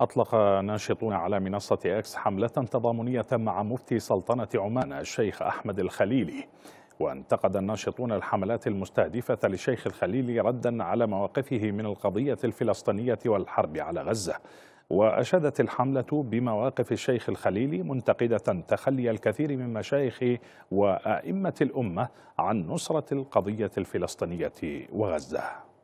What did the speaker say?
أطلق ناشطون على منصة إكس حملة تضامنية مع مفتي سلطنة عمان الشيخ أحمد الخليلي وانتقد الناشطون الحملات المستهدفة للشيخ الخليلي ردا على مواقفه من القضية الفلسطينية والحرب على غزة وأشادت الحملة بمواقف الشيخ الخليلي منتقدة تخلي الكثير من مشايخ وأئمة الأمة عن نصرة القضية الفلسطينية وغزة